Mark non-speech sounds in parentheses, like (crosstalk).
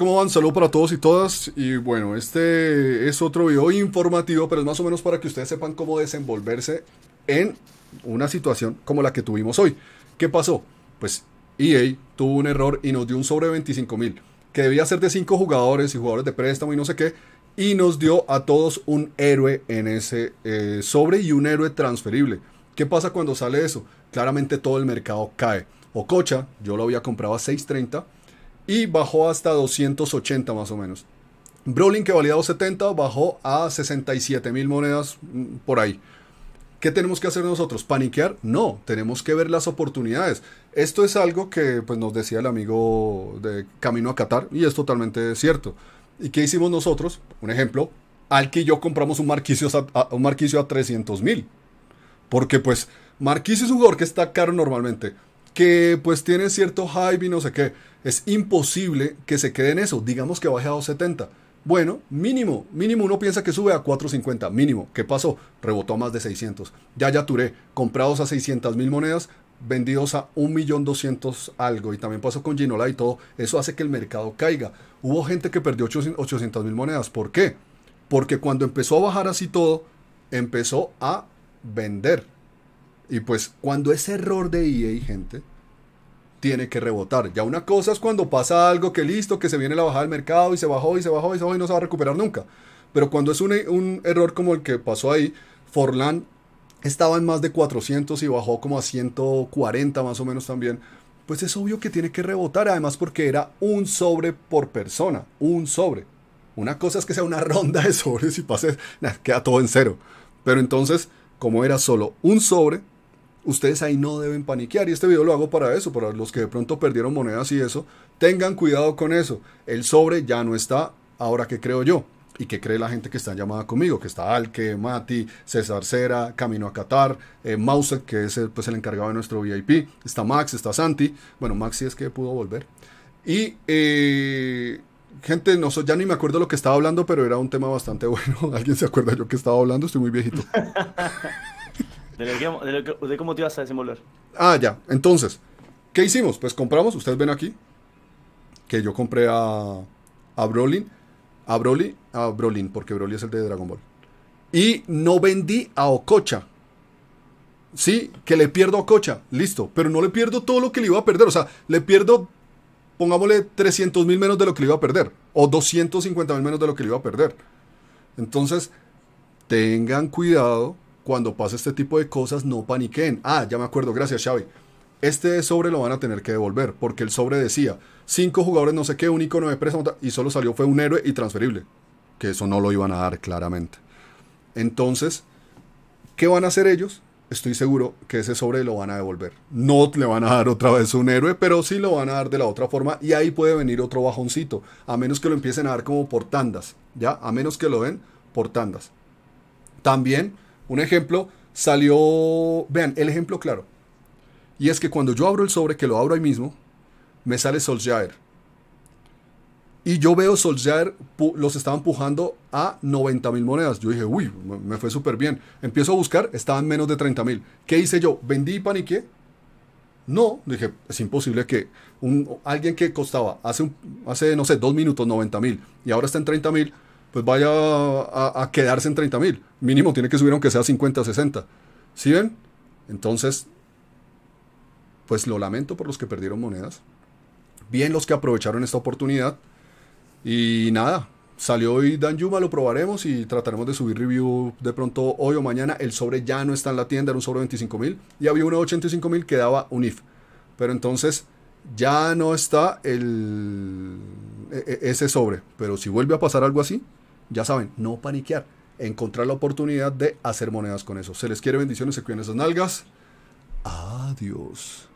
¿Cómo van? Saludos para todos y todas. Y bueno, este es otro video informativo, pero es más o menos para que ustedes sepan cómo desenvolverse en una situación como la que tuvimos hoy. ¿Qué pasó? Pues EA tuvo un error y nos dio un sobre 25 mil, que debía ser de 5 jugadores y jugadores de préstamo y no sé qué, y nos dio a todos un héroe en ese eh, sobre y un héroe transferible. ¿Qué pasa cuando sale eso? Claramente todo el mercado cae. Ococha, yo lo había comprado a 630 y bajó hasta 280 más o menos. Brolin que valía 270 bajó a 67 mil monedas mm, por ahí. ¿Qué tenemos que hacer nosotros? ¿Paniquear? No, tenemos que ver las oportunidades. Esto es algo que pues, nos decía el amigo de Camino a Qatar y es totalmente cierto. ¿Y qué hicimos nosotros? Un ejemplo, Al que yo compramos un Marquicio a, un Marquicio a 300 mil. Porque pues Marquicio es un jugador que está caro normalmente que pues tienen cierto hype y no sé qué. Es imposible que se quede en eso. Digamos que baje a 270. Bueno, mínimo, mínimo uno piensa que sube a 450, mínimo. ¿Qué pasó? Rebotó a más de 600. Ya ya turé. comprados a 600 mil monedas, vendidos a 1.200.000 algo. Y también pasó con Ginola y todo. Eso hace que el mercado caiga. Hubo gente que perdió 800 mil monedas. ¿Por qué? Porque cuando empezó a bajar así todo, empezó a vender. Y pues cuando ese error de EA, gente, tiene que rebotar. Ya una cosa es cuando pasa algo que listo, que se viene la bajada del mercado y se bajó y se bajó y se bajó y no se va a recuperar nunca. Pero cuando es un, e, error como el que pasó ahí, Forlan estaba en más de 400 y bajó como a 140 más o menos también. Pues es obvio que tiene que rebotar, además porque era un sobre por persona, un sobre. Una cosa es que sea una (laughs) ronda de sobres y pases, queda todo en cero. Pero entonces, como era solo un sobre, Ustedes ahí no deben paniquear y este video lo hago para eso, para los que de pronto perdieron monedas y eso. Tengan cuidado con eso. El sobre ya no está ahora que creo yo y que cree la gente que está llamada conmigo, que está Alke, Mati, César Cera, Camino a Qatar, eh, Mouse, que es el, pues, el encargado de nuestro VIP, está Max, está Santi, bueno, Max sí es que pudo volver. Y eh, gente, no ya ni me acuerdo lo que estaba hablando, pero era un tema bastante (laughs) bueno. ¿Alguien se acuerda yo que estaba hablando? Estoy muy viejito. (laughs) De, cómo te ibas a desenvolver. Ah, ya. Entonces, ¿qué hicimos? Pues compramos, ustedes ven aquí, que yo compré a, a Brolin, a Broly, a Brolin, porque Broly es el de Dragon Ball. Y no vendí a Ococha. Sí, que le pierdo a Ococha, listo, pero no le pierdo todo lo que le iba a perder, o sea, le pierdo, pongámosle 300 mil menos de lo que le iba a perder, o 250 mil menos de lo que le iba a perder. Entonces, tengan cuidado cuando pase este tipo de cosas, no paniquen. Ah, ya me acuerdo, gracias Xavi. Este sobre lo van a tener que devolver, porque el sobre decía, cinco jugadores no sé qué, único no de y solo salió fue un héroe y transferible. Que eso no lo iban a dar claramente. Entonces, ¿qué van a hacer ellos? Estoy seguro que ese sobre lo van a devolver. No le van a dar otra vez un héroe, pero sí lo van a dar de la otra forma y ahí puede venir otro bajoncito, a menos que lo empiecen a dar como por tandas, ¿ya? A menos que lo den por tandas. También un ejemplo, salió, vean, el ejemplo claro. Y es que cuando yo abro el sobre, que lo abro ahí mismo, me sale Solskjaer. Y yo veo Solskjaer, los estaban empujando a 90 mil monedas. Yo dije, uy, me fue súper bien. Empiezo a buscar, estaban menos de 30 mil. ¿Qué hice yo? ¿Vendí y paniqué? No, dije, es imposible que un, alguien que costaba hace, hace, no sé, dos minutos 90 mil y ahora está en 30 mil, pues vaya a, quedarse en 30 mil. Mínimo tiene que subir aunque sea 50, 60. ¿Sí ven? Entonces, pues lo lamento por los que perdieron monedas. Bien los que aprovecharon esta oportunidad. Y nada, salió hoy Dan Yuma, lo probaremos y trataremos de subir review de pronto hoy o mañana. El sobre ya no está en la tienda, era un sobre 25 mil y había uno de 85 mil que daba un IF. Pero entonces ya no está el, e, e, ese sobre. Pero si vuelve a pasar algo así, ya saben, no paniquear, encontrar la oportunidad de hacer monedas con eso. Se les quiere bendiciones, se cuiden esas nalgas. Adiós.